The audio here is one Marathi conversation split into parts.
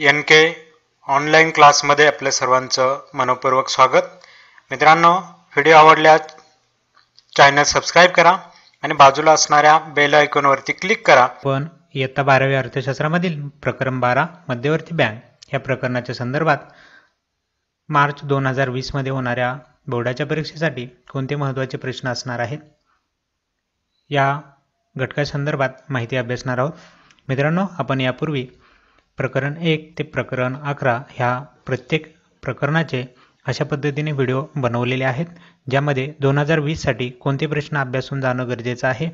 एन के ऑनलाईन क्लासमध्ये आपल्या सर्वांचं मनपूर्वक स्वागत मित्रांनो व्हिडिओ आवडल्यास चॅनल सबस्क्राईब करा आणि बाजूला असणाऱ्या बेल आयकॉनवरती क्लिक करा पण इयत्ता बारावी अर्थशास्त्रामधील प्रकरण बारा मध्यवर्ती बँक या प्रकरणाच्या संदर्भात मार्च दोन हजार वीसमध्ये होणाऱ्या बोर्डाच्या परीक्षेसाठी कोणते महत्त्वाचे प्रश्न असणार आहेत या घटकासंदर्भात माहिती अभ्यासणार आहोत मित्रांनो आपण यापूर्वी प्रकरण एक ते प्रकरण अकरा ह्या प्रत्येक प्रकरणाचे अशा पद्धतीने व्हिडिओ बनवलेले आहेत ज्यामध्ये दोन हजार वीससाठी कोणते प्रश्न अभ्यासून जाणं गरजेचं आहे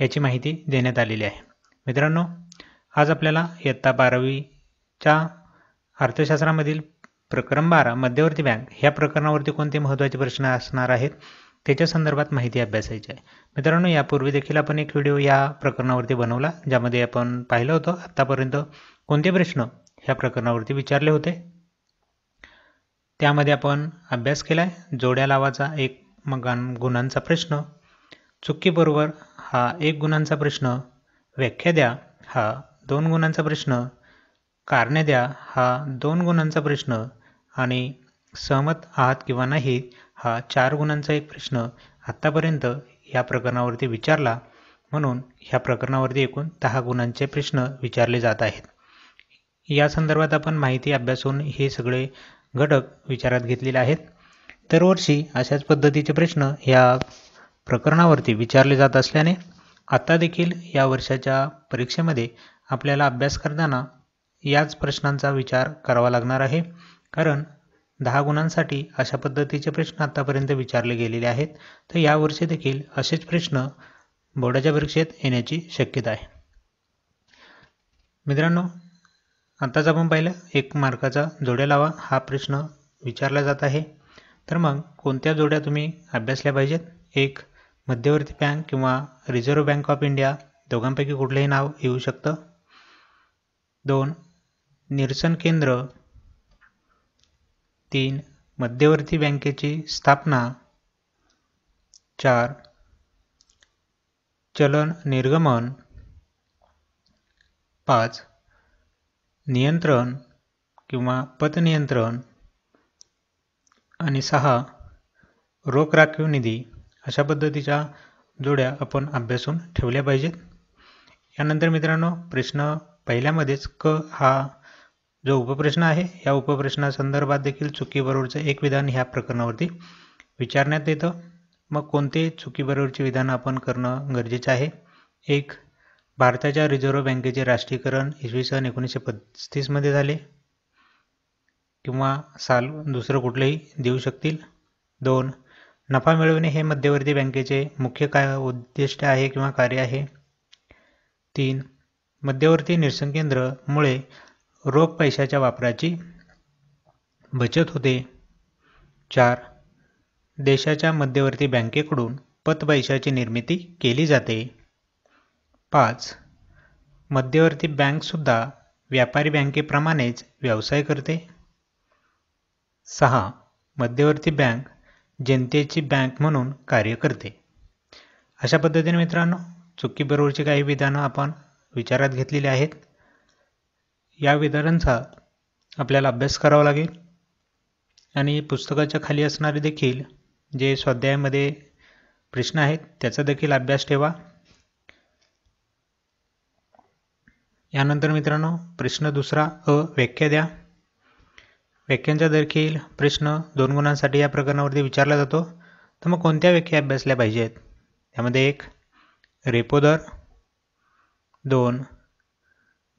याची माहिती देण्यात आलेली आहे मित्रांनो आज आपल्याला इयत्ता बारावीच्या अर्थशास्त्रामधील प्रकरण बारा मध्यवर्ती बँक ह्या प्रकरणावरती कोणते महत्त्वाचे प्रश्न असणार आहेत त्याच्या संदर्भात माहिती अभ्यासायची आहे मित्रांनो यापूर्वी देखील आपण एक व्हिडिओ या प्रकरणावरती बनवला ज्यामध्ये आपण पाहिलं होतं आत्तापर्यंत कोणते प्रश्न ह्या प्रकरणावरती विचारले होते त्यामध्ये आपण अभ्यास केला आहे जोड्या लावाचा एक मगान गुणांचा प्रश्न चुकीबरोबर हा एक गुणांचा प्रश्न व्याख्या द्या हा दोन गुणांचा प्रश्न कारणे द्या हा दोन गुणांचा प्रश्न आणि सहमत आहात किंवा नाही हा चार गुणांचा एक प्रश्न आत्तापर्यंत या प्रकरणावरती विचारला म्हणून ह्या प्रकरणावरती एकूण दहा गुणांचे प्रश्न विचारले जात आहेत या संदर्भात आपण माहिती अभ्यासून हे सगळे घटक विचारात घेतलेले आहेत दरवर्षी अशाच पद्धतीचे प्रश्न या प्रकरणावरती विचारले जात असल्याने आता देखील या वर्षाच्या परीक्षेमध्ये आपल्याला अभ्यास करताना याच प्रश्नांचा विचार करावा लागणार आहे कारण दहा गुणांसाठी अशा पद्धतीचे प्रश्न आतापर्यंत विचारले गेलेले आहेत तर यावर्षी देखील असेच प्रश्न बोर्डाच्या परीक्षेत येण्याची शक्यता आहे मित्रांनो आताच आपण पाहिलं एक मार्काचा जोड्या लावा हा प्रश्न विचारला जात आहे तर मग कोणत्या जोड्या तुम्ही अभ्यासल्या पाहिजेत एक मध्यवर्ती बँक किंवा रिझर्व्ह बँक ऑफ इंडिया दोघांपैकी कुठलंही नाव येऊ शकतं दोन निरसन केंद्र तीन मध्यवर्ती बँकेची स्थापना चार चलन निर्गमन पाच नियंत्रण किंवा पतनियंत्रण आणि सहा रोख राखीव निधी अशा पद्धतीच्या जोड्या आपण अभ्यासून ठेवल्या पाहिजेत यानंतर मित्रांनो प्रश्न पहिल्यामध्येच क हा जो उपप्रश्न आहे या उपप्रश्नासंदर्भात देखील चुकीबरोबरचं एक विधान ह्या प्रकरणावरती विचारण्यात येतं मग कोणते चुकीबरोबरचे विधान आपण करणं गरजेचं आहे एक भारताच्या रिझर्व्ह बँकेचे राष्ट्रीयकरण इसवी सन एकोणीसशे पस्तीसमध्ये झाले किंवा साल दुसरं कुठलंही देऊ शकतील दोन नफा मिळवणे हे मध्यवर्ती बँकेचे मुख्य काय उद्दिष्ट आहे किंवा कार्य आहे तीन मध्यवर्ती निरसनकेंद्रमुळे रोख पैशाच्या वापराची बचत होते चार देशाच्या मध्यवर्ती बँकेकडून पतपैशाची निर्मिती केली जाते पाच मध्यवर्ती बँकसुद्धा व्यापारी बँकेप्रमाणेच व्यवसाय करते सहा मध्यवर्ती बँक जनतेची बँक म्हणून कार्य करते अशा पद्धतीने मित्रांनो चुकीबरोबरची काही विधानं आपण विचारात घेतलेली आहेत या विधानांचा आपल्याला अभ्यास करावा लागेल आणि पुस्तकाच्या खाली असणारे देखील जे स्वाध्यायामध्ये प्रश्न आहेत त्याचा देखील अभ्यास ठेवा यानंतर मित्रांनो प्रश्न दुसरा अ व्याख्या द्या व्याख्यांच्या देखील प्रश्न दोन गुणांसाठी या प्रकरणावरती विचारला जातो तर मग कोणत्या व्याख्या अभ्यासल्या पाहिजेत त्यामध्ये एक रेपो दर दोन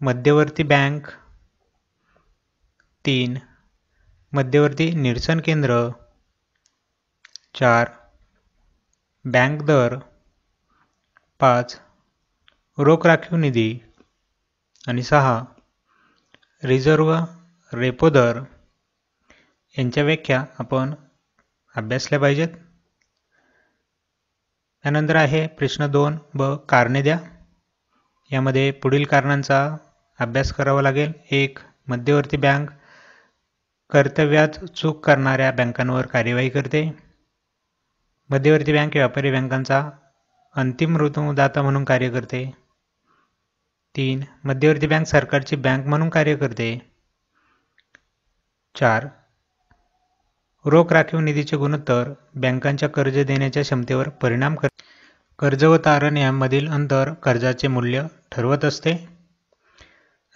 मध्यवर्ती बँक तीन मध्यवर्ती निरसन केंद्र चार बँक दर पाच रोख राखीव निधी आणि सहा रिझर्व रेपो दर यांच्या व्याख्या आपण अभ्यासल्या पाहिजेत त्यानंतर आहे प्रश्न दोन ब कारणे द्या यामध्ये पुढील कारणांचा अभ्यास करावा लागेल एक मध्यवर्ती बँक कर्तव्यात चूक करणाऱ्या बँकांवर कार्यवाही करते मध्यवर्ती बँक व्यापारी बँकांचा अंतिम ऋतुदाता म्हणून कार्य करते तीन मध्यवर्ती बँक सरकारची बँक म्हणून कार्य करते चार रोख राखीव निधीचे गुणोत्तर बँकांच्या कर्ज देण्याच्या क्षमतेवर परिणाम करते कर्ज व तारण यांमधील अंतर कर्जाचे मूल्य ठरवत असते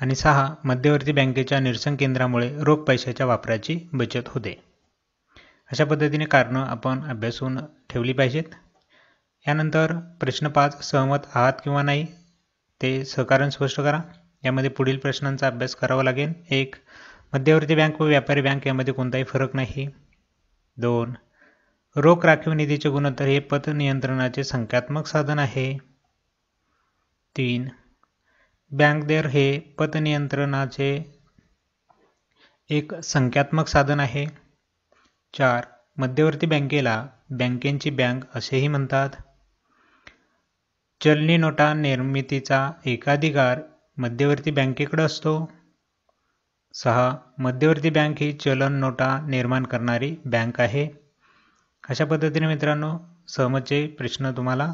आणि सहा मध्यवर्ती बँकेच्या निरसन केंद्रामुळे रोख पैशाच्या वापराची बचत होते अशा पद्धतीने कारणं आपण अभ्यासून ठेवली पाहिजेत यानंतर प्रश्न पाच सहमत आहात किंवा नाही ते सहकारण स्पष्ट करा यामध्ये पुढील प्रश्नांचा अभ्यास करावा लागेल एक मध्यवर्ती बँक व व्यापारी बँक यामध्ये कोणताही फरक नाही दोन रोख राखीव निधीचे गुणोत्तर हे पतनियंत्रणाचे संख्यात्मक साधन आहे तीन बँक दर हे पतनियंत्रणाचे एक संख्यात्मक साधन आहे चार मध्यवर्ती बँकेला बँकेंची बँक असेही म्हणतात चलनी नोटा निर्मितीचा एकाधिकार मध्यवर्ती बँकेकडे असतो सहा मध्यवर्ती बँक ही चलन नोटा निर्माण करणारी बँक आहे अशा पद्धतीने मित्रांनो सहमतचे प्रश्न तुम्हाला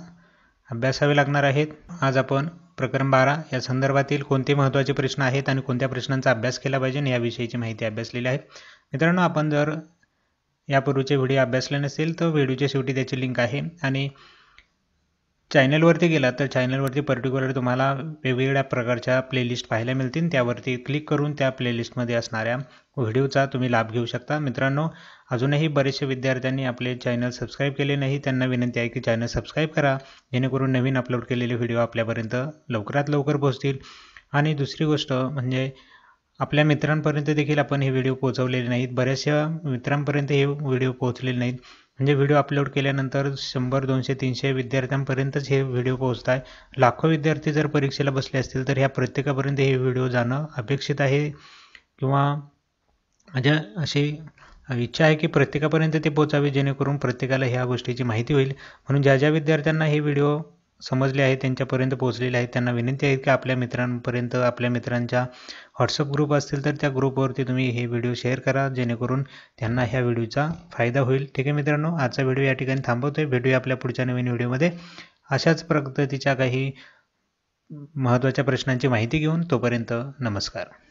अभ्यासावे लागणार आहेत आज आपण प्रकरण बारा या संदर्भातील कोणते महत्त्वाचे प्रश्न आहेत आणि कोणत्या प्रश्नांचा अभ्यास केला पाहिजे याविषयीची माहिती अभ्यासलेली आहे मित्रांनो आपण जर यापूर्वीचे व्हिडिओ अभ्यासले नसेल तर व्हिडिओच्या शेवटी त्याची लिंक आहे आणि चॅनलवरती गेला तर चॅनलवरती पर्टिक्युलर तुम्हाला वेगवेगळ्या प्रकारच्या प्लेलिस्ट पाहायला मिळतील त्यावरती क्लिक करून त्या प्लेलिस्टमध्ये असणाऱ्या व्हिडिओचा तुम्ही लाभ घेऊ शकता मित्रांनो अजूनही बरेचसे विद्यार्थ्यांनी आपले चॅनल सबस्क्राईब केले नाही त्यांना विनंती आहे की चॅनल सबस्क्राईब करा जेणेकरून नवीन अपलोड केलेले व्हिडिओ आपल्यापर्यंत लवकरात लवकर पोहोचतील आणि दुसरी गोष्ट म्हणजे आपल्या मित्रांपर्यंत देखील आपण हे व्हिडिओ पोहोचवलेले नाहीत बऱ्याचशा मित्रांपर्यंत हे व्हिडिओ पोहोचलेले नाहीत म्हणजे व्हिडिओ अपलोड केल्यानंतर शंभर दोनशे तीनशे विद्यार्थ्यांपर्यंतच हे व्हिडिओ पोहोचत आहे लाखो विद्यार्थी जर परीक्षेला बसले असतील तर ह्या प्रत्येकापर्यंत हे व्हिडिओ जाणं अपेक्षित आहे किंवा माझ्या म्हणजे अशी इच्छा आहे की प्रत्येकापर्यंत ते पोचावे जेणेकरून प्रत्येकाला ह्या गोष्टीची माहिती होईल म्हणून ज्या ज्या विद्यार्थ्यांना हे व्हिडिओ समजले आहे त्यांच्यापर्यंत पोहोचलेले आहे त्यांना विनंती आहे की आपल्या मित्रांपर्यंत आपल्या मित्रांच्या व्हॉट्सअप ग्रुप असतील तर त्या ग्रुपवरती तुम्ही हे व्हिडिओ शेअर करा जेणेकरून त्यांना ह्या व्हिडिओचा फायदा होईल ठीक आहे मित्रांनो आजचा व्हिडिओ या ठिकाणी थांबवतोय भेटूया आपल्या पुढच्या नवीन व्हिडिओमध्ये अशाच पद्धतीच्या काही महत्त्वाच्या प्रश्नांची माहिती घेऊन तोपर्यंत नमस्कार